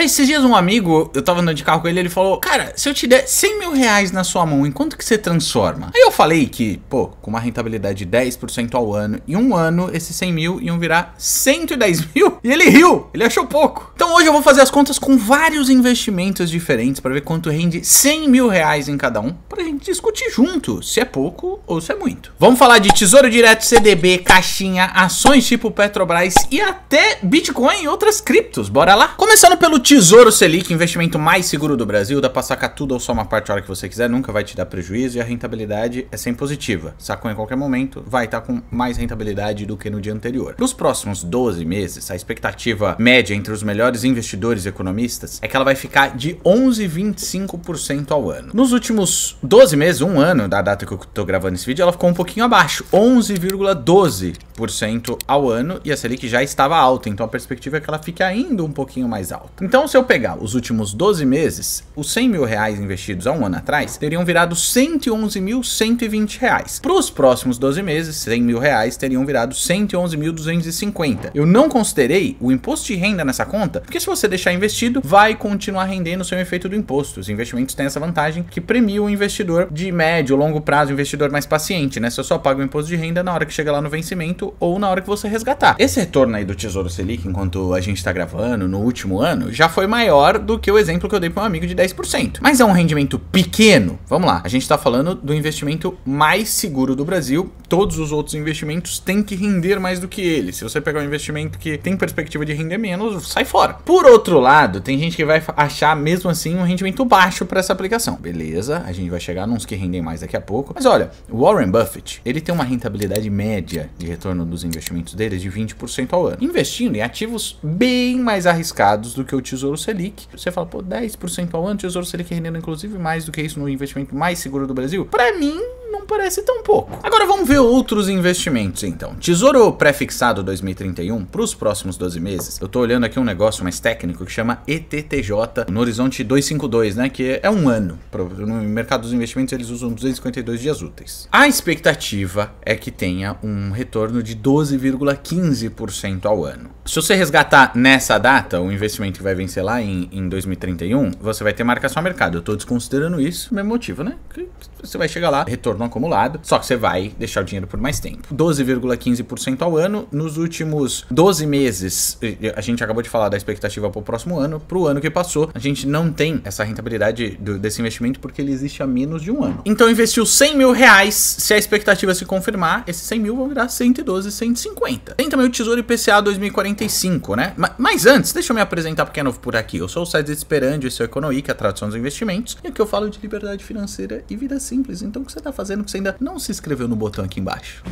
Véi, esses dias um amigo, eu tava andando de carro com ele, ele falou: Cara, se eu te der 100 mil reais na sua mão, em quanto que você transforma? Aí eu falei que, pô, com uma rentabilidade de 10% ao ano, em um ano, esses 100 mil iam virar 110 mil. E ele riu, ele achou pouco. Então hoje eu vou fazer as contas com vários investimentos diferentes para ver quanto rende 100 mil reais em cada um, pra gente discutir junto se é pouco ou se é muito. Vamos falar de Tesouro Direto, CDB, Caixinha, ações tipo Petrobras e até Bitcoin e outras criptos. Bora lá? Começando pelo Tesouro Selic, investimento mais seguro do Brasil, dá pra sacar tudo ou só uma parte a hora que você quiser, nunca vai te dar prejuízo e a rentabilidade é sempre positiva. Sacou em qualquer momento, vai estar tá com mais rentabilidade do que no dia anterior. Nos próximos 12 meses, a expectativa média entre os melhores investidores e economistas é que ela vai ficar de 11,25% ao ano. Nos últimos 12 meses, um ano da data que eu tô gravando esse vídeo, ela ficou um pouquinho abaixo, 11,12% ao ano e a Selic já estava alta, então a perspectiva é que ela fique ainda um pouquinho mais alta. Então então, se eu pegar os últimos 12 meses, os 100 mil reais investidos há um ano atrás teriam virado 111.120 reais. Para os próximos 12 meses, 100 mil reais teriam virado 111.250. Eu não considerei o imposto de renda nessa conta, porque se você deixar investido, vai continuar rendendo o seu efeito do imposto. Os investimentos têm essa vantagem que premia o investidor de médio, longo prazo, o investidor mais paciente, né? Você só paga o imposto de renda na hora que chega lá no vencimento ou na hora que você resgatar. Esse retorno aí do Tesouro Selic, enquanto a gente está gravando, no último ano, já foi maior do que o exemplo que eu dei para um amigo de 10%. Mas é um rendimento pequeno. Vamos lá, a gente está falando do investimento mais seguro do Brasil. Todos os outros investimentos têm que render mais do que ele. Se você pegar um investimento que tem perspectiva de render menos, sai fora. Por outro lado, tem gente que vai achar mesmo assim um rendimento baixo para essa aplicação. Beleza, a gente vai chegar nos que rendem mais daqui a pouco. Mas olha, Warren Buffett, ele tem uma rentabilidade média de retorno dos investimentos dele de 20% ao ano, investindo em ativos bem mais arriscados do que o tesouro Tesouro Selic. Você fala, pô, 10% ao ano, Tesouro Selic rendendo inclusive mais do que isso no investimento mais seguro do Brasil. Para mim, não parece tão pouco. Agora vamos ver outros investimentos então. Tesouro prefixado 2031 para os próximos 12 meses. Eu tô olhando aqui um negócio mais técnico que chama ETTJ no horizonte 252, né, que é um ano. No mercado dos investimentos eles usam 252 dias úteis. A expectativa é que tenha um retorno de 12,15% ao ano. Se você resgatar nessa data o investimento que vai vencer lá em, em 2031, você vai ter marcação a mercado. Eu tô desconsiderando isso, é mesmo motivo, né? Que você vai chegar lá, retorno no acumulado, só que você vai deixar o dinheiro por mais tempo. 12,15% ao ano. Nos últimos 12 meses, a gente acabou de falar da expectativa para o próximo ano, para o ano que passou, a gente não tem essa rentabilidade do, desse investimento porque ele existe há menos de um ano. Então investiu 100 mil reais, se a expectativa se confirmar, esses 100 mil vão virar 112, 150. Tem também o Tesouro IPCA 2045, né? Mas, mas antes, deixa eu me apresentar porque é novo por aqui. Eu sou o César Esperandio, esse é o Econoí, que é a tradução dos investimentos, e aqui eu falo de liberdade financeira e vida simples. Então o que você está fazendo? fazendo que você ainda não se inscreveu no botão aqui embaixo.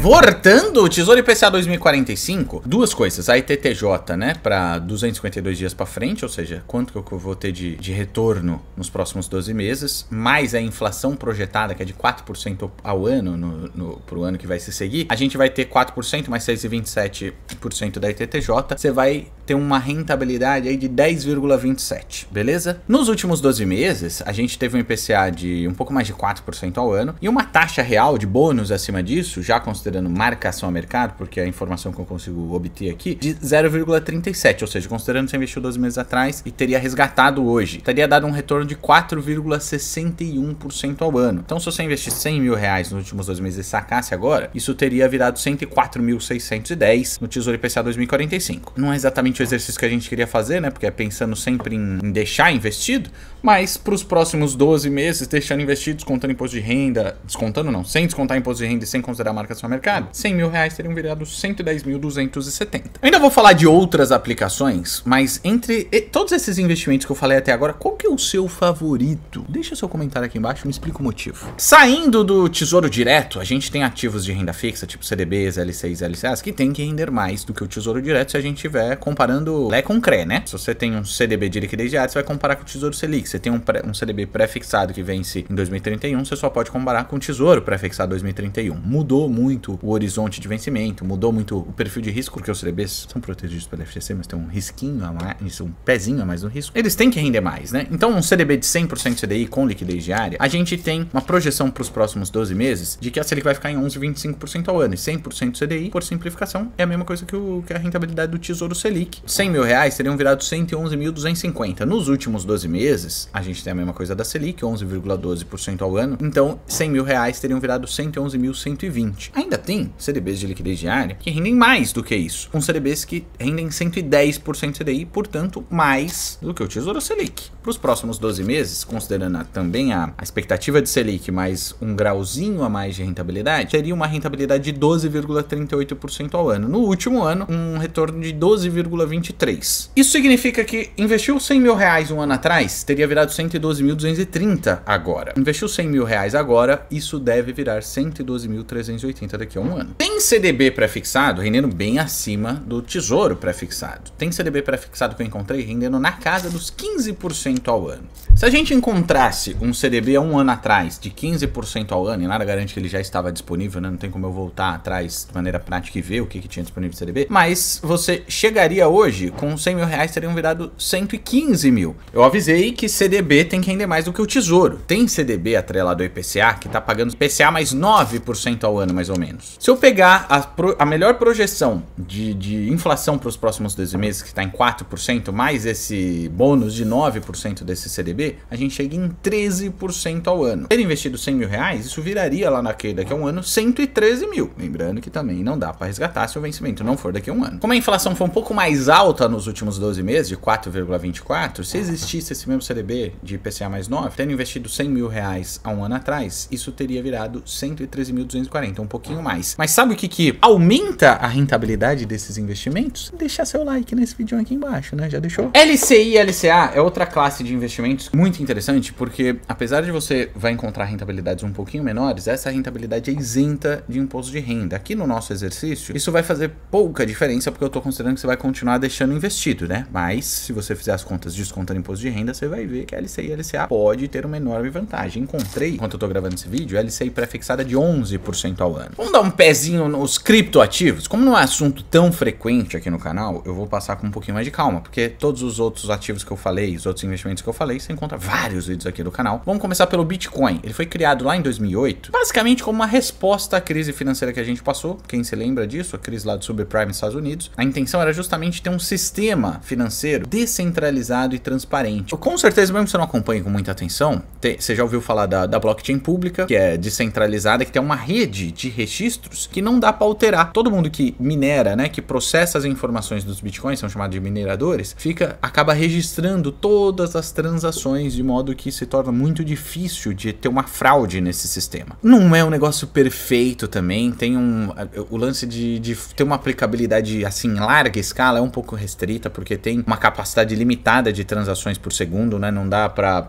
Voltando, Tesouro IPCA 2045, duas coisas. A ITTJ, né, para 252 dias para frente, ou seja, quanto que eu vou ter de, de, retorno nos próximos 12 meses, mais a inflação projetada, que é de 4% ao ano, no, no, pro ano que vai se seguir, a gente vai ter 4% mais 6,27% da ITTJ, você vai ter uma rentabilidade aí de 10,27, beleza? Nos últimos 12 meses, a gente teve um IPCA de um pouco mais de 4% ao ano e uma taxa real de bônus acima disso, já considerando marcação a mercado, porque é a informação que eu consigo obter aqui, de 0,37, ou seja, considerando que você investiu 12 meses atrás e teria resgatado hoje, teria dado um retorno de 4,61% ao ano. Então, se você investir 100 mil reais nos últimos 12 meses e sacasse agora, isso teria virado 104.610 no Tesouro IPCA 2045. Não é exatamente exatamente o exercício que a gente queria fazer, né? Porque é pensando sempre em, em deixar investido, mas para os próximos 12 meses, deixando investido, descontando imposto de renda, descontando não, sem descontar imposto de renda e sem considerar a marcação seu mercado, 100 mil reais teriam virado 110.270. Ainda vou falar de outras aplicações, mas entre todos esses investimentos que eu falei até agora, qual que é o seu favorito? Deixa seu comentário aqui embaixo e me explica o motivo. Saindo do Tesouro Direto, a gente tem ativos de renda fixa, tipo CDBs, L6, L6, LCAs, que tem que render mais do que o Tesouro Direto se a gente tiver comparando comparando Lé com CRE, né? Se você tem um CDB de liquidez diária, você vai comparar com o Tesouro Selic. Você tem um, pré, um CDB pré-fixado que vence em 2031, você só pode comparar com o Tesouro pré-fixado 2031. Mudou muito o horizonte de vencimento, mudou muito o perfil de risco, porque os CDBs são protegidos pela FGC, mas tem um risquinho a mais, um pezinho a mais no risco. Eles têm que render mais, né? Então, um CDB de 100% CDI com liquidez diária, a gente tem uma projeção para os próximos 12 meses de que a Selic vai ficar em 11,25% ao ano. E 100% CDI, por simplificação, é a mesma coisa que, o, que a rentabilidade do Tesouro Selic. 100 mil reais teriam virado 111.250. Nos últimos 12 meses, a gente tem a mesma coisa da Selic, 11,12% ao ano. Então, 100 mil reais teriam virado 111.120. Ainda tem CDBs de liquidez diária que rendem mais do que isso. Com CDBs que rendem 110% CDI, portanto, mais do que o Tesouro Selic. Para os próximos 12 meses, considerando também a, a expectativa de Selic mais um grauzinho a mais de rentabilidade, teria uma rentabilidade de 12,38% ao ano. No último ano, um retorno de 12,28%. 23. Isso significa que investiu 100 mil reais um ano atrás, teria virado 112.230 agora. Investiu 100 mil reais agora, isso deve virar 112.380 daqui a um ano. Tem CDB pré-fixado rendendo bem acima do Tesouro pré-fixado. Tem CDB pré-fixado que eu encontrei rendendo na casa dos 15% ao ano. Se a gente encontrasse um CDB há um ano atrás de 15% ao ano, e nada garante que ele já estava disponível, né? não tem como eu voltar atrás de maneira prática e ver o que, que tinha disponível de CDB, mas você chegaria hoje hoje, com 100 mil reais teriam virado 115 mil. Eu avisei que CDB tem que render mais do que o Tesouro. Tem CDB atrelado ao IPCA que está pagando IPCA mais 9% ao ano, mais ou menos. Se eu pegar a, pro, a melhor projeção de, de inflação para os próximos 12 meses, que está em 4%, mais esse bônus de 9% desse CDB, a gente chega em 13% ao ano. Ter investido 100 mil reais, isso viraria lá na queda que é um ano 113 mil. Lembrando que também não dá para resgatar se o vencimento não for daqui a um ano. Como a inflação foi um pouco mais mais alta nos últimos 12 meses, de 4,24, se existisse esse mesmo CDB de IPCA mais 9, tendo investido 100 mil reais há um ano atrás, isso teria virado 113.240, um pouquinho mais. Mas sabe o que, que aumenta a rentabilidade desses investimentos? Deixar seu like nesse vídeo aqui embaixo, né? Já deixou? LCI e LCA é outra classe de investimentos muito interessante, porque apesar de você vai encontrar rentabilidades um pouquinho menores, essa rentabilidade é isenta de imposto de renda. Aqui no nosso exercício, isso vai fazer pouca diferença, porque eu estou considerando que você vai continuar continuar deixando investido, né? Mas se você fizer as contas descontando imposto de renda, você vai ver que a LCI e a LCA pode ter uma enorme vantagem. Encontrei, enquanto eu tô gravando esse vídeo, a LCI pré-fixada de 11% ao ano. Vamos dar um pezinho nos criptoativos? Como não é assunto tão frequente aqui no canal, eu vou passar com um pouquinho mais de calma, porque todos os outros ativos que eu falei, os outros investimentos que eu falei, você encontra vários vídeos aqui do canal. Vamos começar pelo Bitcoin. Ele foi criado lá em 2008, basicamente como uma resposta à crise financeira que a gente passou. Quem se lembra disso? A crise lá do subprime nos Estados Unidos. A intenção era justamente gente ter um sistema financeiro descentralizado e transparente. Com certeza, mesmo que você não acompanhe com muita atenção, você já ouviu falar da, da blockchain pública, que é descentralizada, que tem uma rede de registros que não dá para alterar. Todo mundo que minera, né, que processa as informações dos bitcoins, são chamados de mineradores, fica acaba registrando todas as transações de modo que se torna muito difícil de ter uma fraude nesse sistema. Não é um negócio perfeito também, tem um o lance de, de ter uma aplicabilidade assim larga escala é um um pouco restrita, porque tem uma capacidade limitada de transações por segundo, né? Não dá para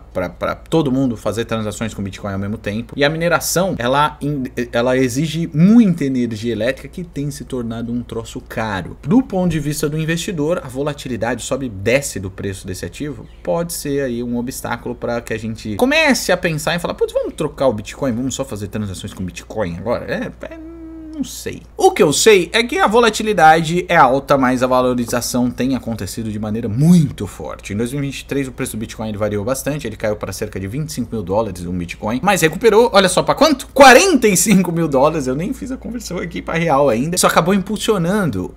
todo mundo fazer transações com Bitcoin ao mesmo tempo. E a mineração, ela, ela exige muita energia elétrica que tem se tornado um troço caro. Do ponto de vista do investidor, a volatilidade sobe e desce do preço desse ativo, pode ser aí um obstáculo para que a gente comece a pensar em falar, putz, vamos trocar o Bitcoin, vamos só fazer transações com Bitcoin agora? É, é não sei. O que eu sei é que a volatilidade é alta, mas a valorização tem acontecido de maneira muito forte. Em 2023 o preço do Bitcoin variou bastante, ele caiu para cerca de 25 mil dólares um Bitcoin, mas recuperou, olha só para quanto? 45 mil dólares, eu nem fiz a conversão aqui para real ainda. Isso acabou impulsionando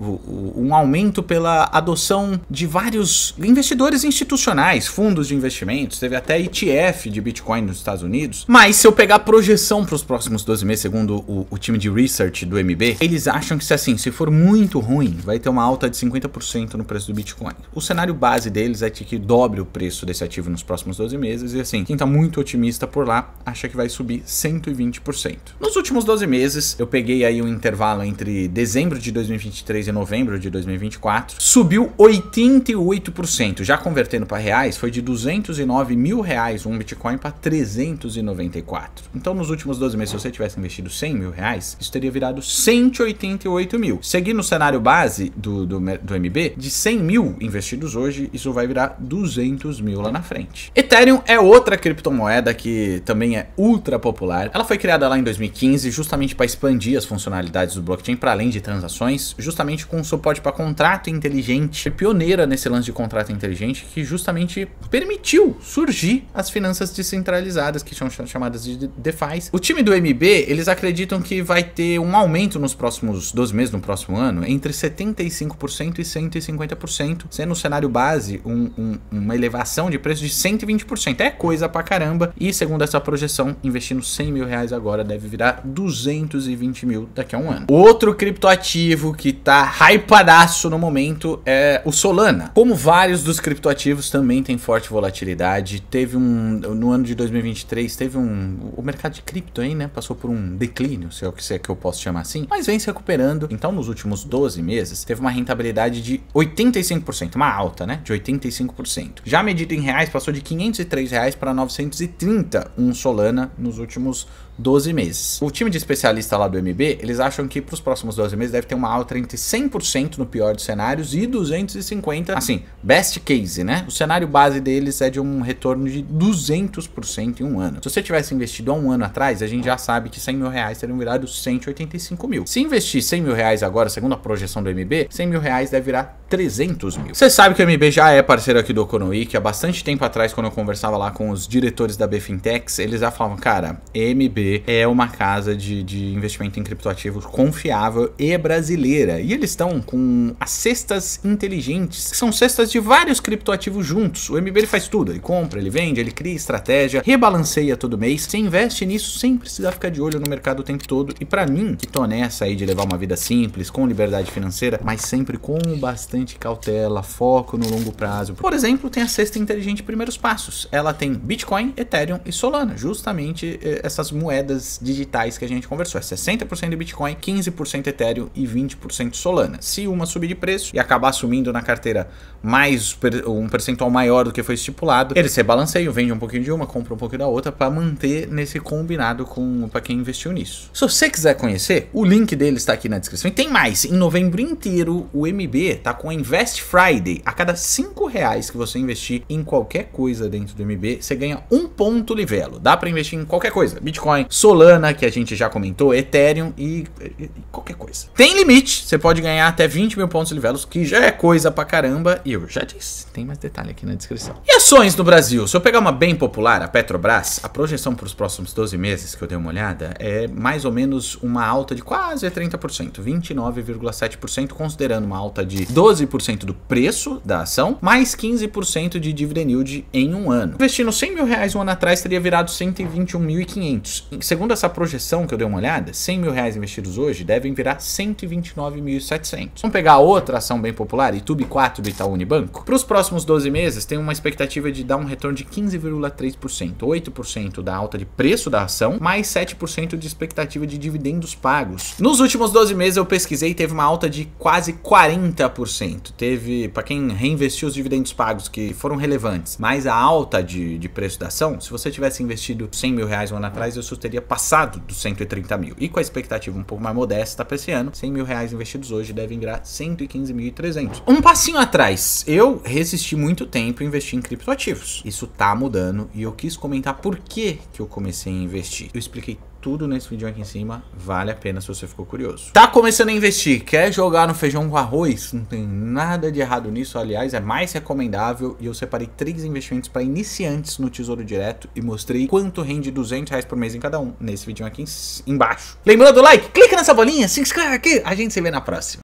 um aumento pela adoção de vários investidores institucionais, fundos de investimentos, teve até ETF de Bitcoin nos Estados Unidos. Mas se eu pegar a projeção para os próximos 12 meses, segundo o, o time de research do do MB, eles acham que se assim, se for muito ruim, vai ter uma alta de 50% no preço do Bitcoin. O cenário base deles é que dobre o preço desse ativo nos próximos 12 meses e assim, quem tá muito otimista por lá, acha que vai subir 120%. Nos últimos 12 meses, eu peguei aí um intervalo entre dezembro de 2023 e novembro de 2024, subiu 88%. Já convertendo para reais, foi de 209 mil reais um Bitcoin para 394. Então, nos últimos 12 meses, se você tivesse investido 100 mil reais, isso teria virado 188 mil. Seguindo o cenário base do, do, do MB, de 100 mil investidos hoje, isso vai virar 200 mil lá na frente. Ethereum é outra criptomoeda que também é ultra popular. Ela foi criada lá em 2015 justamente para expandir as funcionalidades do blockchain para além de transações, justamente com suporte para contrato inteligente. É pioneira nesse lance de contrato inteligente que justamente permitiu surgir as finanças descentralizadas que são chamadas de DeFi. O time do MB, eles acreditam que vai ter um aumento aumento nos próximos 12 meses, no próximo ano, entre 75% e 150%, sendo o cenário base um, um, uma elevação de preço de 120%. É coisa pra caramba. E segundo essa projeção, investindo 100 mil reais agora deve virar 220 mil daqui a um ano. Outro criptoativo que tá hypadaço no momento é o Solana. Como vários dos criptoativos também tem forte volatilidade, teve um. No ano de 2023, teve um. O mercado de cripto aí, né? Passou por um declínio, se é o que, se é que eu posso chamar chamar assim, mas vem se recuperando. Então, nos últimos 12 meses, teve uma rentabilidade de 85%, uma alta, né? De 85%. Já medida em reais, passou de 503 reais para 930 um Solana nos últimos 12 meses. O time de especialista lá do MB, eles acham que para os próximos 12 meses deve ter uma alta entre 100% no pior dos cenários e 250, assim, best case, né? O cenário base deles é de um retorno de 200% em um ano. Se você tivesse investido há um ano atrás, a gente já sabe que 100 mil reais teriam virado 185 mil. Se investir 100 mil reais agora, segundo a projeção do MB, 100 mil reais deve virar 300 mil. Você sabe que o MB já é parceiro aqui do Economic, há bastante tempo atrás, quando eu conversava lá com os diretores da BFintechs, eles já falavam, cara, MB é uma casa de, de investimento em criptoativos confiável e brasileira. E eles estão com as cestas inteligentes, que são cestas de vários criptoativos juntos. O MB ele faz tudo, ele compra, ele vende, ele cria estratégia, rebalanceia todo mês. Você investe nisso sem precisar ficar de olho no mercado o tempo todo. E para mim, que tô nessa aí de levar uma vida simples, com liberdade financeira, mas sempre com bastante cautela, foco no longo prazo. Por exemplo, tem a cesta inteligente Primeiros Passos. Ela tem Bitcoin, Ethereum e Solana, justamente eh, essas moedas moedas digitais que a gente conversou. É 60% de Bitcoin, 15% Ethereum e 20% Solana. Se uma subir de preço e acabar sumindo na carteira mais um percentual maior do que foi estipulado, eles rebalanceiam, vende um pouquinho de uma, compra um pouquinho da outra para manter nesse combinado com para quem investiu nisso. Se você quiser conhecer, o link dele está aqui na descrição. E tem mais, em novembro inteiro o MB tá com a Invest Friday. A cada 5 reais que você investir em qualquer coisa dentro do MB, você ganha um ponto livelo. Dá para investir em qualquer coisa, Bitcoin, Bitcoin, Solana, que a gente já comentou, Ethereum e, e, e qualquer coisa. Tem limite, você pode ganhar até 20 mil pontos de livelos, que já é coisa pra caramba, e eu já disse, tem mais detalhe aqui na descrição. E ações no Brasil? Se eu pegar uma bem popular, a Petrobras, a projeção para os próximos 12 meses, que eu dei uma olhada, é mais ou menos uma alta de quase 30%, 29,7%, considerando uma alta de 12% do preço da ação, mais 15% de dividend yield em um ano. Investindo 100 mil reais um ano atrás, teria virado 121.500. Segundo essa projeção que eu dei uma olhada, 100 mil reais investidos hoje devem virar 129.700. Vamos pegar outra ação bem popular, YouTube 4 do Itaú Unibanco? Para os próximos 12 meses, tem uma expectativa de dar um retorno de 15,3%, 8% da alta de preço da ação, mais 7% de expectativa de dividendos pagos. Nos últimos 12 meses, eu pesquisei e teve uma alta de quase 40%. Teve, para quem reinvestiu os dividendos pagos que foram relevantes, mais a alta de, de preço da ação, se você tivesse investido 100 mil reais um ano atrás, eu teria passado dos 130 mil. E com a expectativa um pouco mais modesta para esse ano, 100 mil reais investidos hoje devem virar 115.300. Um passinho atrás, eu resisti muito tempo em investir em criptoativos. Isso tá mudando e eu quis comentar por que, que eu comecei a investir. Eu expliquei tudo nesse vídeo aqui em cima. Vale a pena se você ficou curioso. Tá começando a investir? Quer jogar no feijão com arroz? Não tem nada de errado nisso. Aliás, é mais recomendável. E eu separei três investimentos para iniciantes no Tesouro Direto e mostrei quanto rende 200 reais por mês em cada um nesse vídeo aqui embaixo. Lembrando do like? Clica nessa bolinha, se inscreve aqui. A gente se vê na próxima.